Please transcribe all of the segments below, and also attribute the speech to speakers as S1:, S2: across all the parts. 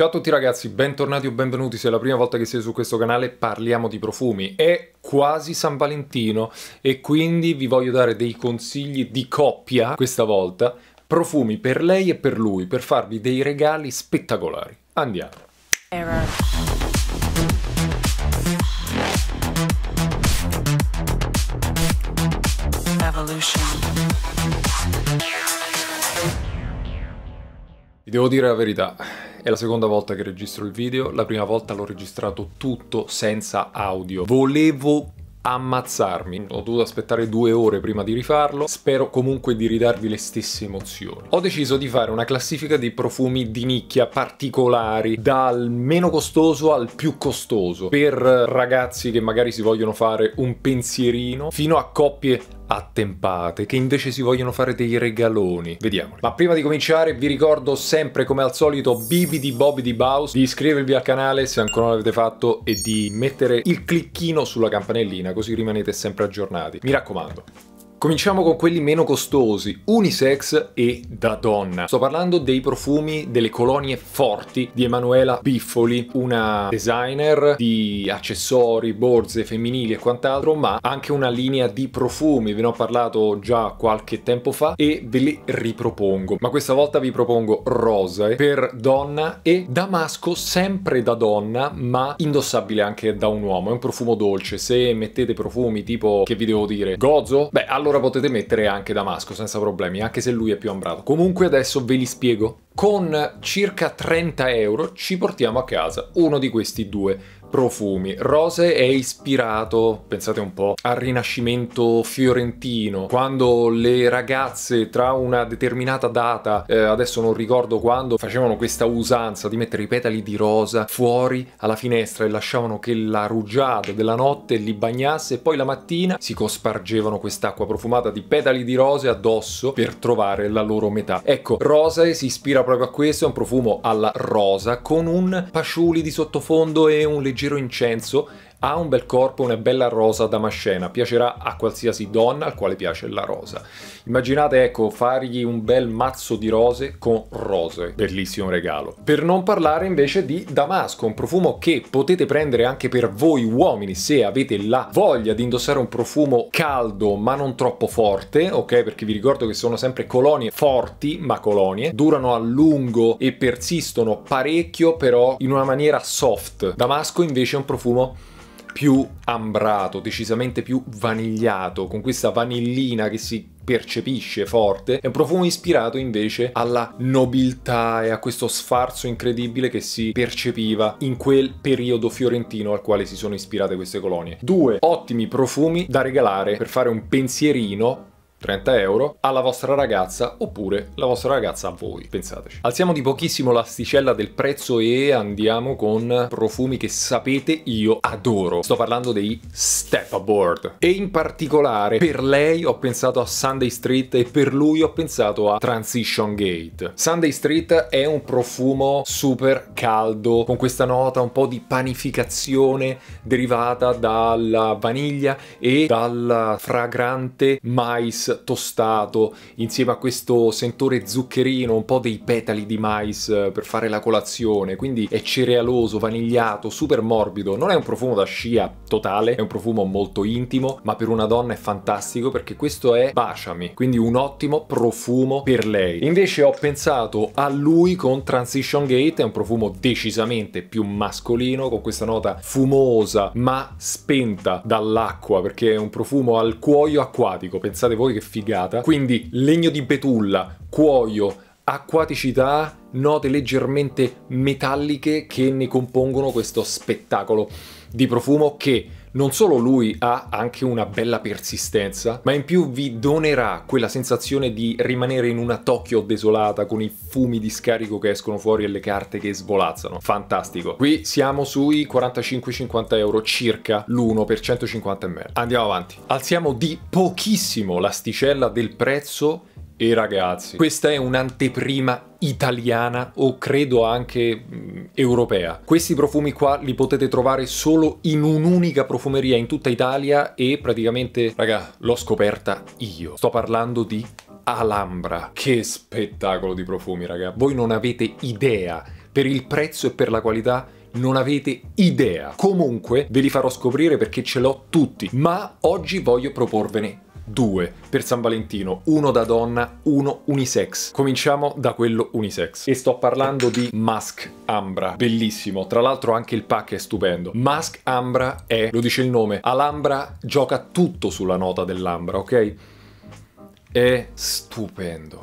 S1: Ciao a tutti ragazzi, bentornati o benvenuti se è la prima volta che siete su questo canale parliamo di profumi. È quasi San Valentino e quindi vi voglio dare dei consigli di coppia questa volta, profumi per lei e per lui, per farvi dei regali spettacolari. Andiamo! Error. Vi devo dire la verità, è la seconda volta che registro il video, la prima volta l'ho registrato tutto senza audio. Volevo ammazzarmi. Ho dovuto aspettare due ore prima di rifarlo, spero comunque di ridarvi le stesse emozioni. Ho deciso di fare una classifica di profumi di nicchia particolari, dal meno costoso al più costoso, per ragazzi che magari si vogliono fare un pensierino, fino a coppie attempate, che invece si vogliono fare dei regaloni. Vediamoli. Ma prima di cominciare vi ricordo sempre come al solito bibidi bobidi baus di iscrivervi al canale se ancora non l'avete fatto e di mettere il clicchino sulla campanellina così rimanete sempre aggiornati. Mi raccomando. Cominciamo con quelli meno costosi, unisex e da donna. Sto parlando dei profumi delle colonie forti di Emanuela Biffoli, una designer di accessori, borse femminili e quant'altro, ma anche una linea di profumi, ve ne ho parlato già qualche tempo fa e ve li ripropongo. Ma questa volta vi propongo rose per donna e damasco sempre da donna, ma indossabile anche da un uomo, è un profumo dolce. Se mettete profumi tipo, che vi devo dire, gozo, beh allora allora potete mettere anche Damasco senza problemi, anche se lui è più ambrato. Comunque adesso ve li spiego con circa 30 euro ci portiamo a casa uno di questi due profumi. Rose è ispirato, pensate un po', al rinascimento fiorentino, quando le ragazze tra una determinata data, eh, adesso non ricordo quando, facevano questa usanza di mettere i petali di rosa fuori alla finestra e lasciavano che la rugiada della notte li bagnasse e poi la mattina si cospargevano quest'acqua profumata di petali di rose addosso per trovare la loro metà. Ecco, Rose si ispira proprio proprio a questo, è un profumo alla rosa con un pasciuli di sottofondo e un leggero incenso ha un bel corpo, una bella rosa damascena, piacerà a qualsiasi donna al quale piace la rosa. Immaginate, ecco, fargli un bel mazzo di rose con rose, bellissimo regalo. Per non parlare invece di Damasco, un profumo che potete prendere anche per voi uomini se avete la voglia di indossare un profumo caldo ma non troppo forte, ok? Perché vi ricordo che sono sempre colonie forti, ma colonie, durano a lungo e persistono parecchio però in una maniera soft. Damasco invece è un profumo più ambrato, decisamente più vanigliato, con questa vanillina che si percepisce forte, è un profumo ispirato invece alla nobiltà e a questo sfarzo incredibile che si percepiva in quel periodo fiorentino al quale si sono ispirate queste colonie. Due ottimi profumi da regalare per fare un pensierino 30 euro alla vostra ragazza oppure la vostra ragazza a voi, pensateci. Alziamo di pochissimo l'asticella del prezzo e andiamo con profumi che sapete io adoro. Sto parlando dei Step Aboard e in particolare per lei ho pensato a Sunday Street e per lui ho pensato a Transition Gate. Sunday Street è un profumo super caldo con questa nota un po' di panificazione derivata dalla vaniglia e dal fragrante mais tostato insieme a questo sentore zuccherino, un po' dei petali di mais eh, per fare la colazione, quindi è cerealoso, vanigliato, super morbido, non è un profumo da scia totale, è un profumo molto intimo, ma per una donna è fantastico perché questo è Baciami, quindi un ottimo profumo per lei. Invece ho pensato a lui con Transition Gate, è un profumo decisamente più mascolino, con questa nota fumosa ma spenta dall'acqua, perché è un profumo al cuoio acquatico, pensate voi che che figata. Quindi legno di betulla, cuoio, acquaticità, note leggermente metalliche che ne compongono questo spettacolo di profumo che non solo lui ha anche una bella persistenza, ma in più vi donerà quella sensazione di rimanere in una Tokyo desolata con i fumi di scarico che escono fuori e le carte che svolazzano. Fantastico. Qui siamo sui 45-50 euro circa l'uno per 150 ml. Andiamo avanti. Alziamo di pochissimo l'asticella del prezzo e ragazzi, questa è un'anteprima italiana o credo anche mh, mm, europea. Questi profumi qua li potete trovare solo in un'unica profumeria in tutta Italia e praticamente, raga, l'ho scoperta io. Sto parlando di Alhambra. Che spettacolo di profumi, raga. Voi non avete idea per il prezzo e per la qualità non avete idea. Comunque ve li farò scoprire perché ce l'ho tutti, ma oggi voglio proporvene due per San Valentino, uno da donna, uno unisex. Cominciamo da quello unisex. E sto parlando di Mask Ambra, bellissimo. Tra l'altro anche il pack è stupendo. Mask Ambra è, lo dice il nome, Alhambra gioca tutto sulla nota dell'Ambra, ok? È stupendo.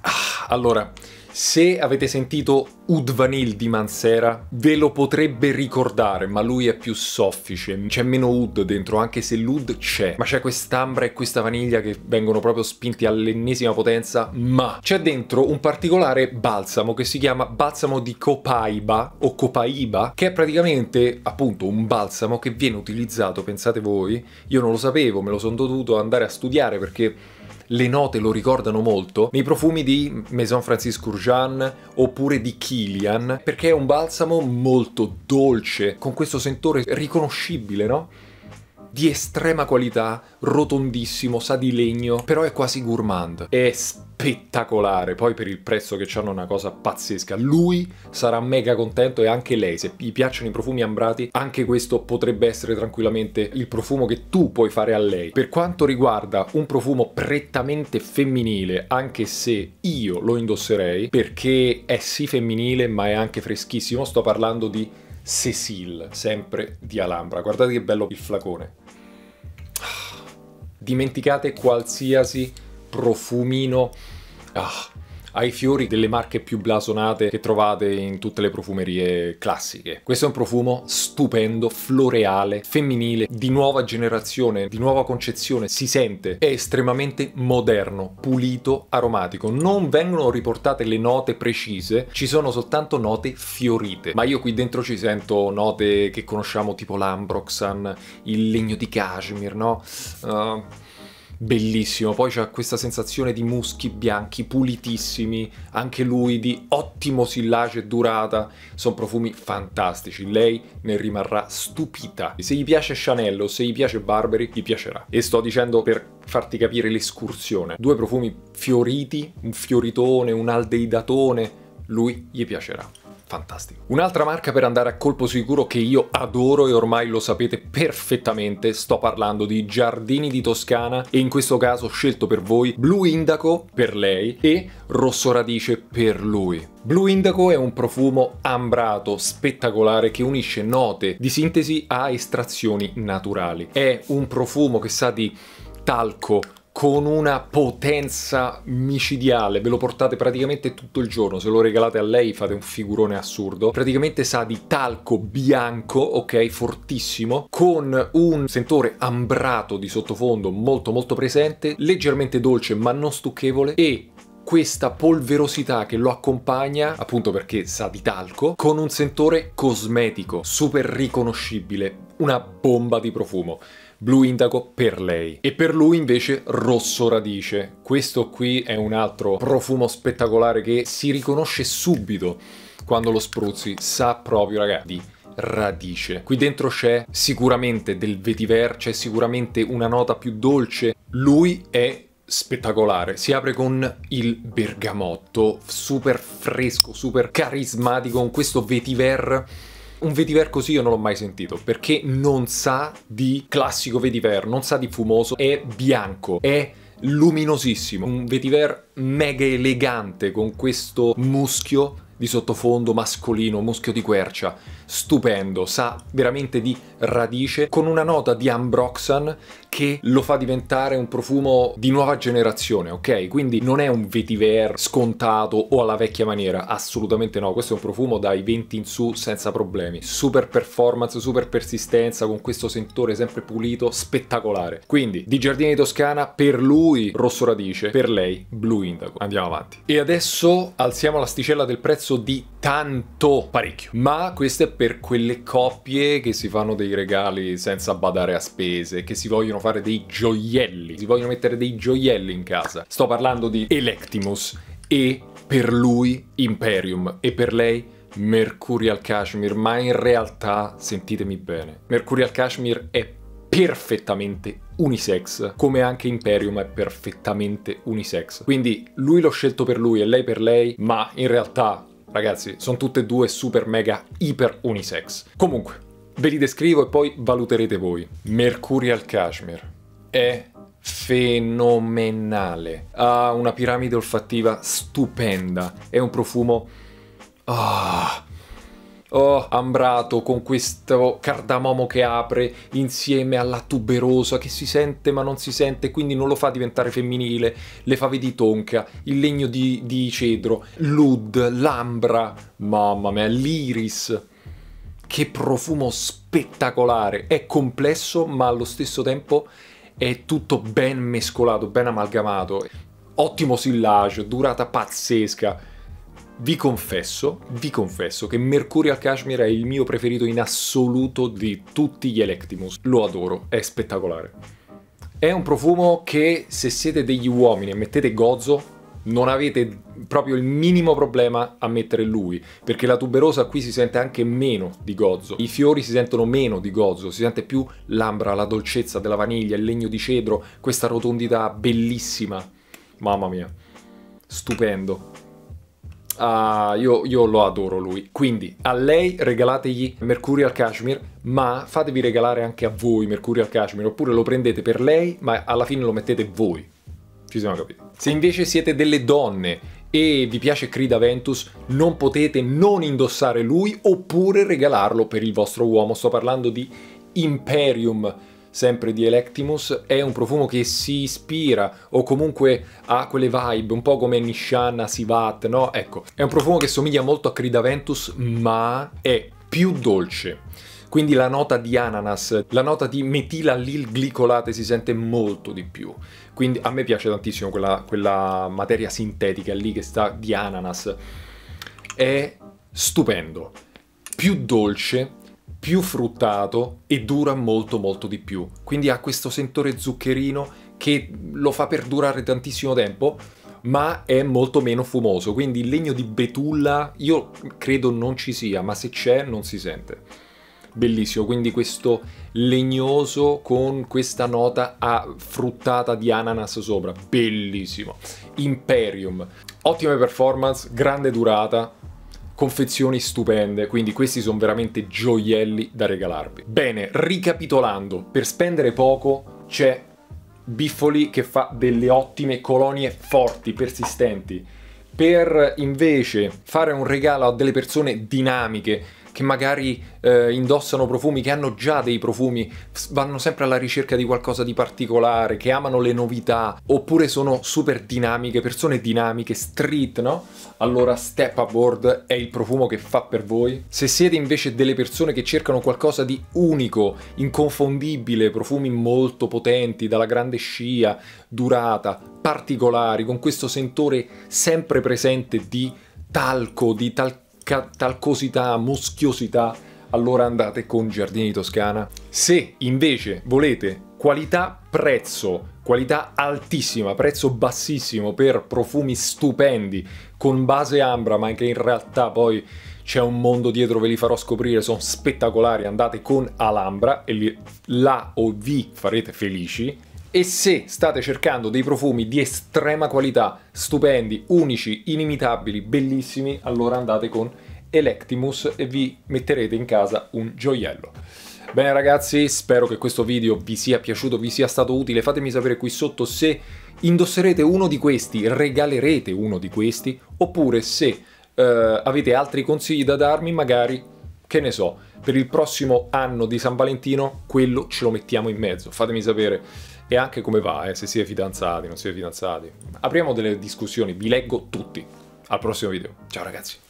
S1: Ah, allora, se avete sentito Udvanil di Mansera, ve lo potrebbe ricordare, ma lui è più soffice, c'è meno Ud dentro, anche se l'Ud c'è, ma c'è quest'ambra e questa vaniglia che vengono proprio spinti all'ennesima potenza, ma c'è dentro un particolare balsamo che si chiama balsamo di Copaiba o Copaiba, che è praticamente appunto un balsamo che viene utilizzato, pensate voi, io non lo sapevo, me lo sono dovuto andare a studiare perché le note lo ricordano molto, nei profumi di Maison Francis Courjan oppure di Kilian, perché è un balsamo molto dolce, con questo sentore riconoscibile, no? Di estrema qualità, rotondissimo, sa di legno, però è quasi gourmand. È spettacolare. Poi per il prezzo che hanno una cosa pazzesca. Lui sarà mega contento e anche lei. Se gli piacciono i profumi ambrati, anche questo potrebbe essere tranquillamente il profumo che tu puoi fare a lei. Per quanto riguarda un profumo prettamente femminile, anche se io lo indosserei, perché è sì femminile ma è anche freschissimo, sto parlando di Cecil, sempre di Alhambra. Guardate che bello il flacone. Ah, dimenticate qualsiasi profumino ah, ai fiori delle marche più blasonate che trovate in tutte le profumerie classiche. Questo è un profumo stupendo, floreale, femminile, di nuova generazione, di nuova concezione, si sente, è estremamente moderno, pulito, aromatico. Non vengono riportate le note precise, ci sono soltanto note fiorite, ma io qui dentro ci sento note che conosciamo tipo l'ambroxan, il legno di cashmere, no? Uh, bellissimo. Poi c'è questa sensazione di muschi bianchi pulitissimi, anche lui di ottimo sillage e durata. Sono profumi fantastici. Lei ne rimarrà stupita. Se gli piace Chanel o se gli piace Barberi, gli piacerà. E sto dicendo per farti capire l'escursione. Due profumi fioriti, un fioritone, un aldeidatone, lui gli piacerà fantastico. Un'altra marca per andare a colpo sicuro che io adoro e ormai lo sapete perfettamente, sto parlando di Giardini di Toscana e in questo caso ho scelto per voi Blu Indaco per lei e Rosso Radice per lui. Blue Indaco è un profumo ambrato, spettacolare, che unisce note di sintesi a estrazioni naturali. È un profumo che sa di talco, con una potenza micidiale, ve lo portate praticamente tutto il giorno, se lo regalate a lei fate un figurone assurdo, praticamente sa di talco bianco, ok, fortissimo, con un sentore ambrato di sottofondo molto molto presente, leggermente dolce ma non stucchevole e questa polverosità che lo accompagna, appunto perché sa di talco, con un sentore cosmetico, super riconoscibile, una bomba di profumo blu indaco per lei e per lui invece rosso radice. Questo qui è un altro profumo spettacolare che si riconosce subito quando lo spruzzi, sa proprio ragazzi radice. Qui dentro c'è sicuramente del vetiver, c'è sicuramente una nota più dolce. Lui è spettacolare. Si apre con il bergamotto, super fresco, super carismatico, con questo vetiver un vetiver così io non l'ho mai sentito perché non sa di classico vetiver, non sa di fumoso, è bianco, è luminosissimo, un vetiver mega elegante con questo muschio di sottofondo mascolino, muschio di quercia stupendo, sa veramente di radice, con una nota di Ambroxan che lo fa diventare un profumo di nuova generazione, ok? Quindi non è un vetiver scontato o alla vecchia maniera, assolutamente no, questo è un profumo dai 20 in su senza problemi, super performance, super persistenza, con questo sentore sempre pulito, spettacolare. Quindi, di Giardini di Toscana, per lui rosso radice, per lei blu indaco. Andiamo avanti. E adesso alziamo l'asticella del prezzo di tanto parecchio, ma questo è per quelle coppie che si fanno dei regali senza badare a spese, che si vogliono fare dei gioielli, si vogliono mettere dei gioielli in casa. Sto parlando di Electimus e per lui Imperium e per lei Mercurial Kashmir, ma in realtà, sentitemi bene, Mercurial Kashmir è perfettamente unisex, come anche Imperium è perfettamente unisex. Quindi lui l'ho scelto per lui e lei per lei, ma in realtà Ragazzi, sono tutte e due super mega iper unisex. Comunque, ve li descrivo e poi valuterete voi. Mercurial Cashmere è fenomenale. Ha una piramide olfattiva stupenda. È un profumo... Ah... Oh oh, ambrato con questo cardamomo che apre insieme alla tuberosa che si sente ma non si sente, quindi non lo fa diventare femminile, le fave di tonca, il legno di, di cedro, l'ud, l'ambra, mamma mia, l'iris. Che profumo spettacolare! È complesso, ma allo stesso tempo è tutto ben mescolato, ben amalgamato. Ottimo sillage, durata pazzesca vi confesso, vi confesso che Mercurial Kashmir è il mio preferito in assoluto di tutti gli Electimus. Lo adoro, è spettacolare. È un profumo che se siete degli uomini e mettete gozzo non avete proprio il minimo problema a mettere lui, perché la tuberosa qui si sente anche meno di gozzo, i fiori si sentono meno di gozzo, si sente più l'ambra, la dolcezza della vaniglia, il legno di cedro, questa rotondità bellissima. Mamma mia, stupendo. Uh, io, io, lo adoro lui. Quindi a lei regalategli Mercurial Cashmere, ma fatevi regalare anche a voi Mercurial Cashmere, oppure lo prendete per lei, ma alla fine lo mettete voi. Ci siamo capiti. Se invece siete delle donne e vi piace Creed Aventus, non potete non indossare lui oppure regalarlo per il vostro uomo. Sto parlando di Imperium sempre di Electimus, è un profumo che si ispira o comunque ha quelle vibe, un po' come Nishana, Sivat, no? Ecco, è un profumo che somiglia molto a Cridaventus, ma è più dolce. Quindi la nota di ananas, la nota di glicolate si sente molto di più. Quindi a me piace tantissimo quella, quella materia sintetica lì che sta di ananas. È stupendo, più dolce, più fruttato e dura molto molto di più. Quindi ha questo sentore zuccherino che lo fa perdurare tantissimo tempo, ma è molto meno fumoso. Quindi il legno di betulla io credo non ci sia, ma se c'è non si sente. Bellissimo, quindi questo legnoso con questa nota a fruttata di ananas sopra, bellissimo. Imperium, ottime performance, grande durata, confezioni stupende, quindi questi sono veramente gioielli da regalarvi. Bene, ricapitolando, per spendere poco c'è Biffoli che fa delle ottime colonie forti, persistenti. Per invece fare un regalo a delle persone dinamiche, che magari eh, indossano profumi, che hanno già dei profumi, vanno sempre alla ricerca di qualcosa di particolare, che amano le novità, oppure sono super dinamiche, persone dinamiche, street, no? Allora Step Upward è il profumo che fa per voi. Se siete invece delle persone che cercano qualcosa di unico, inconfondibile, profumi molto potenti, dalla grande scia, durata, particolari, con questo sentore sempre presente di talco, di talco talcosità, muschiosità, allora andate con Giardini Toscana. Se invece volete qualità prezzo, qualità altissima, prezzo bassissimo per profumi stupendi con base ambra, ma che in realtà poi c'è un mondo dietro, ve li farò scoprire, sono spettacolari, andate con Alhambra e li, la o vi farete felici. E se state cercando dei profumi di estrema qualità, stupendi, unici, inimitabili, bellissimi, allora andate con Electimus e vi metterete in casa un gioiello. Bene ragazzi, spero che questo video vi sia piaciuto, vi sia stato utile, fatemi sapere qui sotto se indosserete uno di questi, regalerete uno di questi, oppure se eh, avete altri consigli da darmi, magari, che ne so, per il prossimo anno di San Valentino, quello ce lo mettiamo in mezzo, fatemi sapere e anche come va, eh, se siete è fidanzati, non siete fidanzati. Apriamo delle discussioni, vi leggo tutti. Al prossimo video. Ciao ragazzi.